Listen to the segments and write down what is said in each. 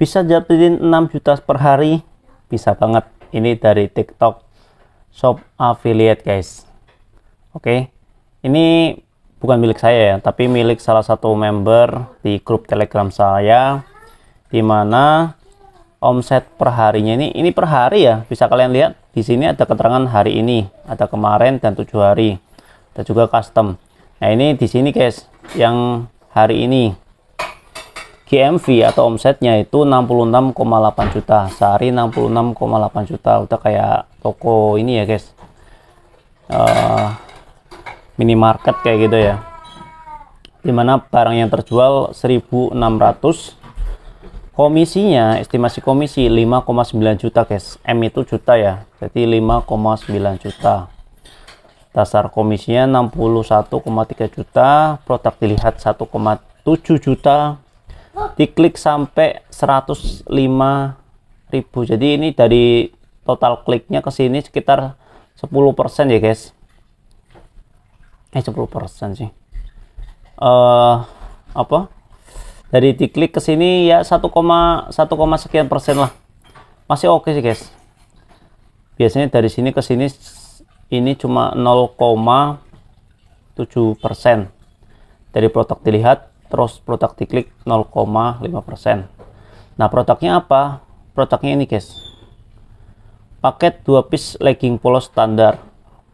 bisa dapetin 6 juta per hari bisa banget ini dari TikTok shop affiliate guys oke ini bukan milik saya ya tapi milik salah satu member di grup telegram saya dimana omset perharinya ini ini per hari ya bisa kalian lihat di sini ada keterangan hari ini ada kemarin dan tujuh hari dan juga custom nah ini di sini guys yang hari ini GMV atau omsetnya itu 66,8 juta sehari 66,8 juta udah kayak toko ini ya guys uh, minimarket kayak gitu ya dimana barang yang terjual 1600 komisinya estimasi komisi 5,9 juta guys M itu juta ya jadi 5,9 juta dasar komisinya 61,3 juta produk dilihat 1,7 juta diklik sampai ribu, jadi ini dari total kliknya ke sini sekitar 10% ya guys eh 10% sih uh, apa dari diklik ke sini ya 1, 1, sekian persen lah masih oke okay sih guys biasanya dari sini ke sini ini cuma 0,7 persen dari produk dilihat terus produk diklik 0,5%. Nah, produknya apa? Produknya ini, guys. Paket 2 piece legging polos standar.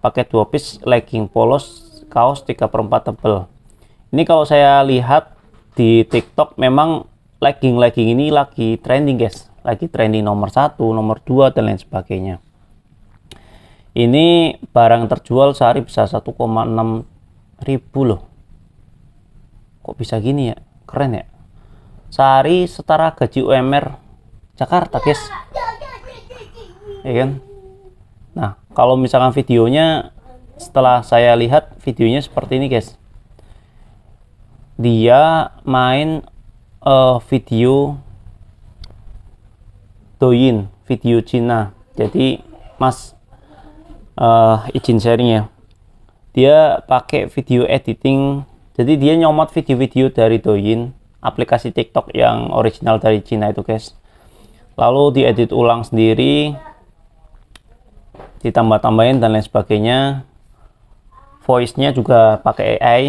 Paket 2 piece legging polos kaos 3/4 tebel. Ini kalau saya lihat di TikTok memang legging-legging ini lagi trending, guys. Lagi trending nomor 1, nomor 2 dan lain sebagainya. Ini barang terjual sehari bisa 1,6 ribu loh kok bisa gini ya keren ya sehari setara gaji UMR Jakarta guys ya kan nah kalau misalkan videonya setelah saya lihat videonya seperti ini guys dia main uh, video Doyin video Cina jadi mas uh, izin sharing ya dia pakai video editing jadi dia nyomot video-video dari Douyin aplikasi TikTok yang original dari Cina itu guys lalu diedit ulang sendiri ditambah-tambahin dan lain sebagainya voice-nya juga pakai AI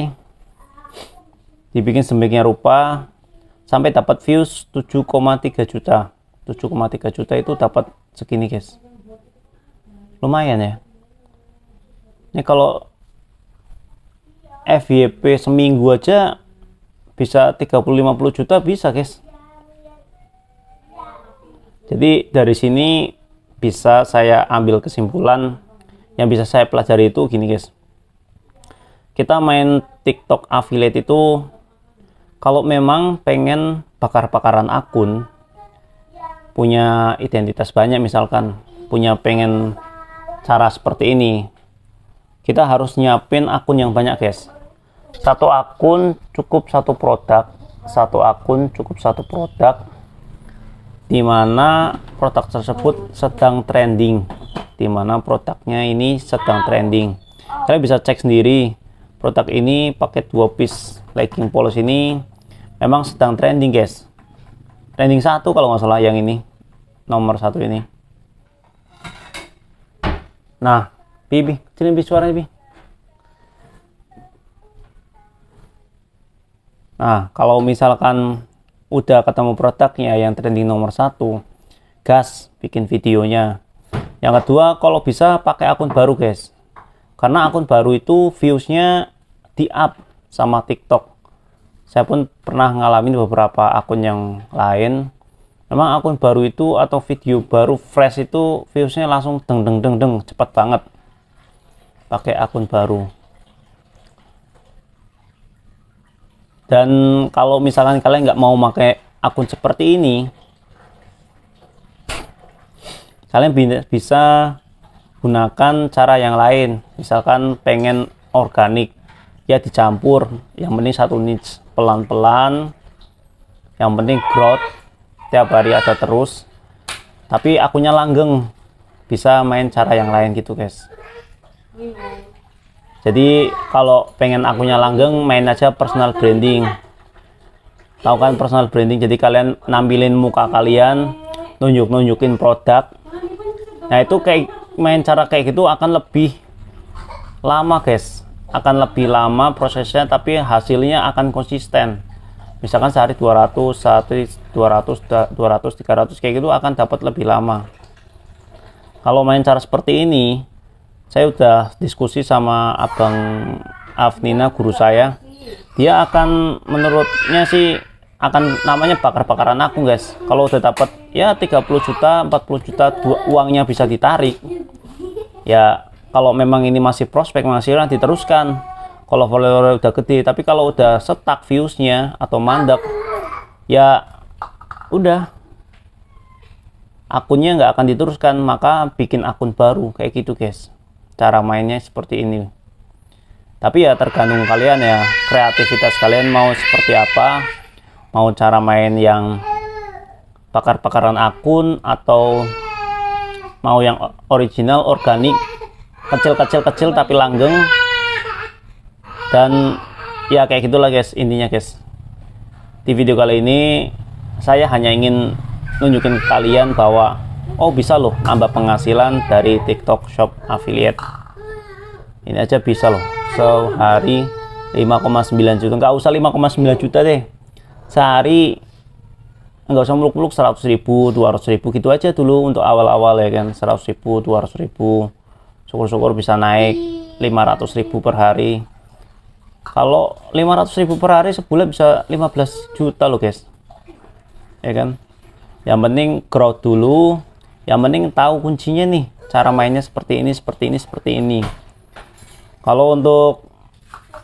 dibikin sembiknya rupa sampai dapat views 7,3 juta 7,3 juta itu dapat segini guys lumayan ya ini kalau FYP seminggu aja bisa 30-50 juta bisa guys jadi dari sini bisa saya ambil kesimpulan yang bisa saya pelajari itu gini guys kita main TikTok affiliate itu kalau memang pengen bakar-bakaran akun punya identitas banyak misalkan punya pengen cara seperti ini kita harus nyiapin akun yang banyak guys satu akun cukup satu produk satu akun cukup satu produk di mana produk tersebut sedang trending di mana produknya ini sedang trending kalian bisa cek sendiri produk ini pakai dua piece legging polos ini memang sedang trending guys trending satu kalau nggak salah yang ini nomor satu ini nah Bibi, sini Bibi suaranya Bibi Nah, kalau misalkan udah ketemu produknya yang trending nomor satu, gas bikin videonya. Yang kedua, kalau bisa pakai akun baru, guys. Karena akun baru itu viewsnya di up sama TikTok. Saya pun pernah ngalamin beberapa akun yang lain. Memang akun baru itu atau video baru fresh itu viewsnya langsung deng deng deng deng cepat banget. Pakai akun baru. dan kalau misalkan kalian nggak mau pakai akun seperti ini kalian bisa gunakan cara yang lain misalkan pengen organik ya dicampur yang penting satu niche pelan-pelan yang penting growth tiap hari ada terus tapi akunya langgeng bisa main cara yang lain gitu guys iya jadi kalau pengen akunya langgeng main aja personal branding tahu kan personal branding jadi kalian nampilin muka kalian nunjuk nunjukin produk nah itu kayak main cara kayak gitu akan lebih lama guys akan lebih lama prosesnya tapi hasilnya akan konsisten misalkan sehari 200 sehari 200 200 300 kayak gitu akan dapat lebih lama kalau main cara seperti ini saya udah diskusi sama abang Afnina guru saya dia akan menurutnya sih akan namanya bakar-bakaran aku guys kalau udah dapat ya 30 juta 40 juta uangnya bisa ditarik ya kalau memang ini masih prospek masih nanti diteruskan kalau follower udah gede tapi kalau udah setak viewsnya atau mandek ya udah akunnya nggak akan diteruskan maka bikin akun baru kayak gitu guys cara mainnya seperti ini tapi ya tergantung kalian ya kreativitas kalian mau seperti apa mau cara main yang pakar-pakaran akun atau mau yang original organik kecil-kecil kecil tapi langgeng dan ya kayak gitulah guys intinya guys di video kali ini saya hanya ingin nunjukin ke kalian bahwa oh bisa loh nambah penghasilan dari TikTok Shop Affiliate ini aja bisa loh sehari 5,9 juta nggak usah 5,9 juta deh sehari nggak usah muluk-muluk 100 ribu 200 ribu gitu aja dulu untuk awal-awal ya kan 100 ribu 200 ribu syukur-syukur bisa naik 500 ribu per hari kalau 500 ribu per hari sebulan bisa 15 juta loh guys ya kan yang penting grow dulu yang penting tahu kuncinya nih cara mainnya seperti ini seperti ini seperti ini kalau untuk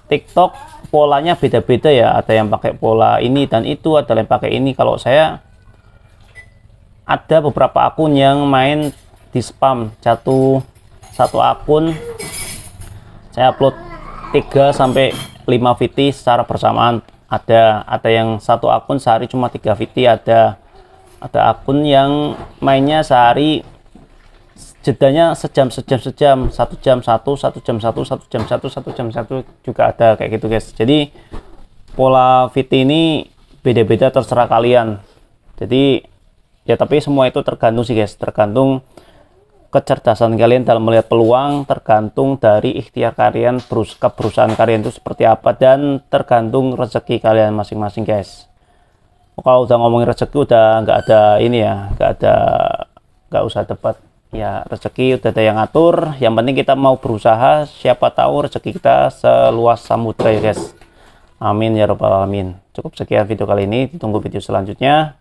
TikTok polanya beda-beda ya ada yang pakai pola ini dan itu ada yang pakai ini kalau saya ada beberapa akun yang main di spam satu satu akun saya upload 3 sampai 5 VT secara bersamaan ada ada yang satu akun sehari cuma 3 VT ada ada akun yang mainnya sehari jedanya sejam sejam sejam satu jam satu satu jam satu satu jam satu satu jam satu juga ada kayak gitu guys jadi pola fit ini beda-beda terserah kalian jadi ya tapi semua itu tergantung sih guys tergantung kecerdasan kalian dalam melihat peluang tergantung dari ikhtiar kalian berus perusahaan kalian itu seperti apa dan tergantung rezeki kalian masing-masing guys kalau udah ngomongin rezeki udah nggak ada ini ya nggak ada nggak usah tepat ya rezeki udah ada yang ngatur yang penting kita mau berusaha siapa tahu rezeki kita seluas samudra ya guys amin ya robbal alamin cukup sekian video kali ini ditunggu video selanjutnya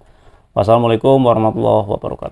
wassalamualaikum warahmatullahi wabarakatuh